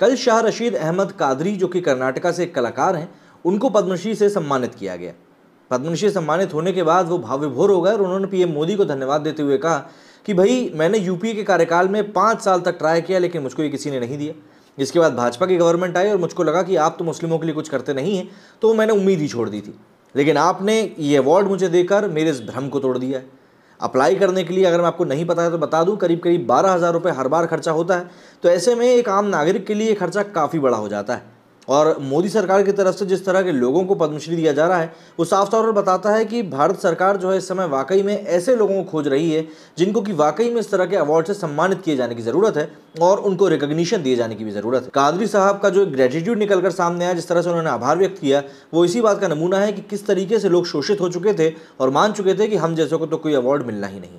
कल शाह रशीद अहमद कादरी जो कि कर्नाटका से एक कलाकार हैं उनको पद्मश्री से सम्मानित किया गया पद्मश्री सम्मानित होने के बाद वो भाव विभोर हो गए और उन्होंने पीएम मोदी को धन्यवाद देते हुए कहा कि भाई मैंने यूपीए के कार्यकाल में पाँच साल तक ट्राई किया लेकिन मुझको ये किसी ने नहीं दिया जिसके बाद भाजपा की गवर्नमेंट आई और मुझको लगा कि आप तो मुस्लिमों के लिए कुछ करते नहीं हैं तो मैंने उम्मीद ही छोड़ दी थी लेकिन आपने ये अवार्ड मुझे देकर मेरे इस भ्रम को तोड़ दिया है अप्लाई करने के लिए अगर मैं आपको नहीं पता है तो बता दूं करीब करीब बारह हज़ार रुपये हर बार खर्चा होता है तो ऐसे में एक आम नागरिक के लिए खर्चा काफ़ी बड़ा हो जाता है और मोदी सरकार की तरफ से जिस तरह के लोगों को पद्मश्री दिया जा रहा है वो साफ तौर पर बताता है कि भारत सरकार जो है इस समय वाकई में ऐसे लोगों को खोज रही है जिनको कि वाकई में इस तरह के अवार्ड से सम्मानित किए जाने की ज़रूरत है और उनको रिकोग्निशन दिए जाने की भी ज़रूरत है कादरी साहब का जो ग्रेटिट्यूड निकल कर सामने आया जिस तरह से उन्होंने आभार व्यक्त किया वो इसी बात का नमूना है कि किस तरीके से लोग शोषित हो चुके थे और मान चुके थे कि हम जैसों को तो कोई अवार्ड मिलना ही नहीं